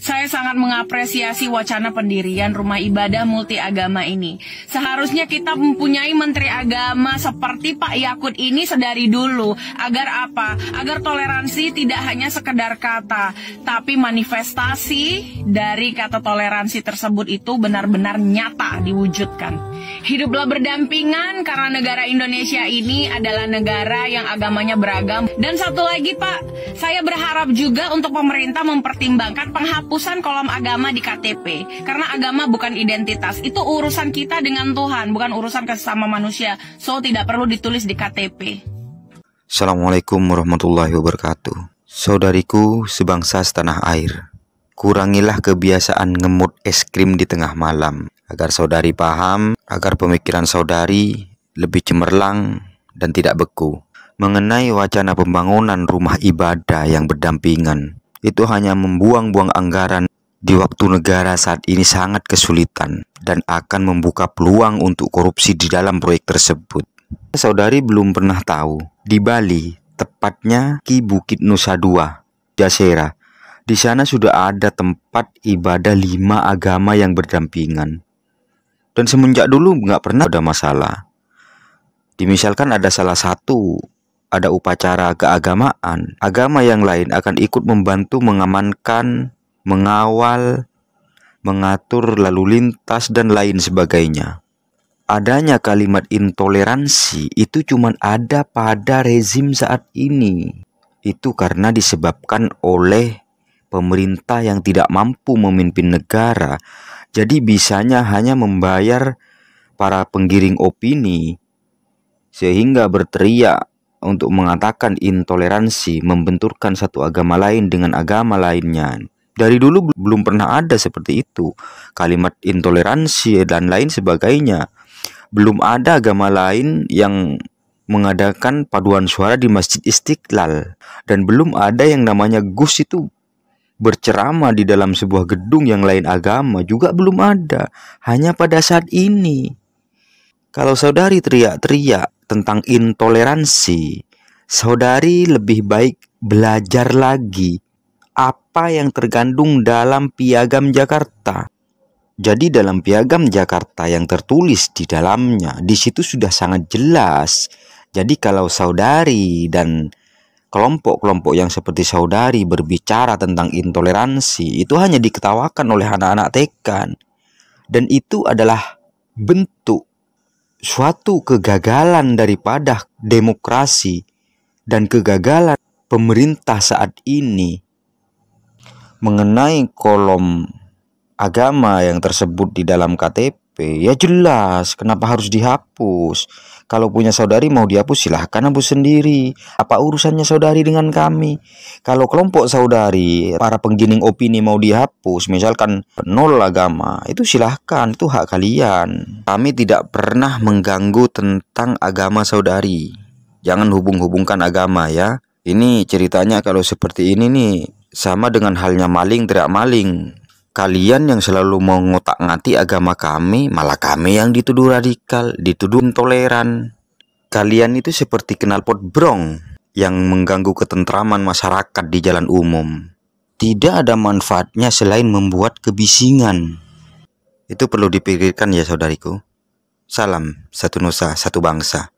Saya sangat mengapresiasi wacana pendirian rumah ibadah multiagama ini. Seharusnya kita mempunyai menteri agama seperti Pak Yakut ini sedari dulu. Agar apa? Agar toleransi tidak hanya sekedar kata, tapi manifestasi dari kata toleransi tersebut itu benar-benar nyata diwujudkan. Hiduplah berdampingan karena negara Indonesia ini adalah negara yang agamanya beragam. Dan satu lagi Pak, saya berharap juga untuk pemerintah mempertimbangkan penghapusan kolom agama di KTP. Karena agama bukan identitas, itu urusan kita dengan Tuhan, bukan urusan kesama manusia. So tidak perlu ditulis di KTP. Assalamualaikum warahmatullahi wabarakatuh. Saudariku sebangsa setanah air. Kurangilah kebiasaan ngemut es krim di tengah malam agar saudari paham agar pemikiran saudari lebih cemerlang dan tidak beku. Mengenai wacana pembangunan rumah ibadah yang berdampingan, itu hanya membuang-buang anggaran di waktu negara saat ini sangat kesulitan dan akan membuka peluang untuk korupsi di dalam proyek tersebut. Saudari belum pernah tahu, di Bali, tepatnya Ki Bukit Nusa Dua, Jasera, di sana sudah ada tempat ibadah lima agama yang berdampingan. Dan semenjak dulu nggak pernah ada masalah. Dimisalkan ada salah satu, ada upacara keagamaan, agama yang lain akan ikut membantu mengamankan, mengawal, mengatur lalu lintas dan lain sebagainya. Adanya kalimat intoleransi itu cuma ada pada rezim saat ini. Itu karena disebabkan oleh pemerintah yang tidak mampu memimpin negara jadi bisanya hanya membayar para penggiring opini sehingga berteriak untuk mengatakan intoleransi membenturkan satu agama lain dengan agama lainnya. Dari dulu belum pernah ada seperti itu. Kalimat intoleransi dan lain sebagainya. Belum ada agama lain yang mengadakan paduan suara di Masjid Istiqlal dan belum ada yang namanya Gus itu berceramah di dalam sebuah gedung yang lain agama juga belum ada, hanya pada saat ini. Kalau saudari teriak-teriak tentang intoleransi, saudari lebih baik belajar lagi apa yang tergandung dalam Piagam Jakarta. Jadi dalam Piagam Jakarta yang tertulis di dalamnya, di situ sudah sangat jelas. Jadi kalau saudari dan kelompok-kelompok yang seperti saudari berbicara tentang intoleransi itu hanya diketawakan oleh anak-anak tekan dan itu adalah bentuk suatu kegagalan daripada demokrasi dan kegagalan pemerintah saat ini mengenai kolom agama yang tersebut di dalam KTP ya jelas kenapa harus dihapus kalau punya saudari mau dihapus silahkan hapus sendiri. Apa urusannya saudari dengan kami? Kalau kelompok saudari, para penggiling opini mau dihapus, misalkan penol agama, itu silahkan, itu hak kalian. Kami tidak pernah mengganggu tentang agama saudari. Jangan hubung-hubungkan agama ya. Ini ceritanya kalau seperti ini nih sama dengan halnya maling tidak maling. Kalian yang selalu mengotak ngati agama kami, malah kami yang dituduh radikal, dituduh intoleran. Kalian itu seperti kenal pot brong yang mengganggu ketentraman masyarakat di jalan umum. Tidak ada manfaatnya selain membuat kebisingan. Itu perlu dipikirkan ya saudariku. Salam, satu nusa, satu bangsa.